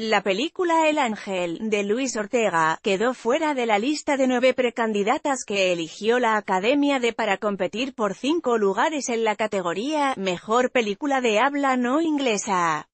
La película El Ángel, de Luis Ortega, quedó fuera de la lista de nueve precandidatas que eligió la Academia de para competir por cinco lugares en la categoría Mejor Película de Habla No Inglesa.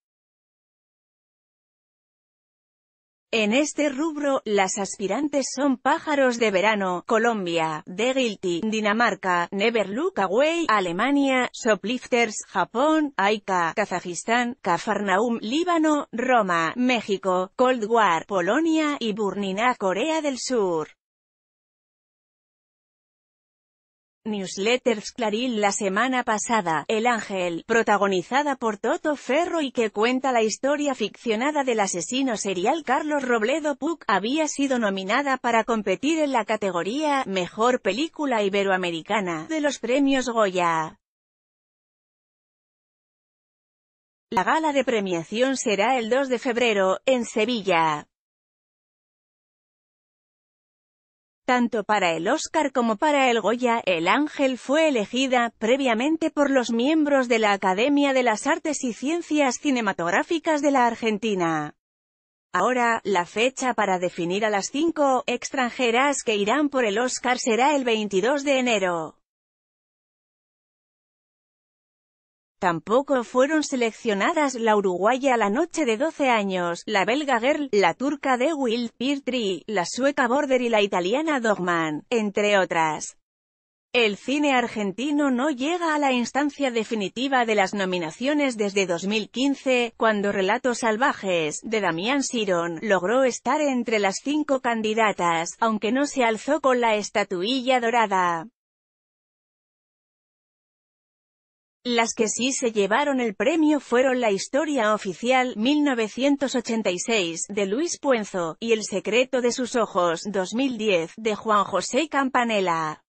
En este rubro, las aspirantes son Pájaros de Verano, Colombia, The Guilty, Dinamarca, Never Look Away, Alemania, Shoplifters, Japón, Aika, Kazajistán, Cafarnaum, Líbano, Roma, México, Cold War, Polonia y Burnina, Corea del Sur. Newsletters Clarín La semana pasada, El Ángel, protagonizada por Toto Ferro y que cuenta la historia ficcionada del asesino serial Carlos Robledo Puc, había sido nominada para competir en la categoría Mejor Película Iberoamericana de los premios Goya. La gala de premiación será el 2 de febrero, en Sevilla. Tanto para el Oscar como para el Goya, El Ángel fue elegida, previamente por los miembros de la Academia de las Artes y Ciencias Cinematográficas de la Argentina. Ahora, la fecha para definir a las cinco extranjeras que irán por el Oscar será el 22 de enero. Tampoco fueron seleccionadas la uruguaya La Noche de 12 años, la belga Girl, la turca de Will, Tree, la sueca Border y la italiana Dogman, entre otras. El cine argentino no llega a la instancia definitiva de las nominaciones desde 2015, cuando Relatos Salvajes, de Damián Siron, logró estar entre las cinco candidatas, aunque no se alzó con la estatuilla dorada. Las que sí se llevaron el premio fueron La Historia Oficial, 1986, de Luis Puenzo, y El Secreto de sus Ojos, 2010, de Juan José Campanella.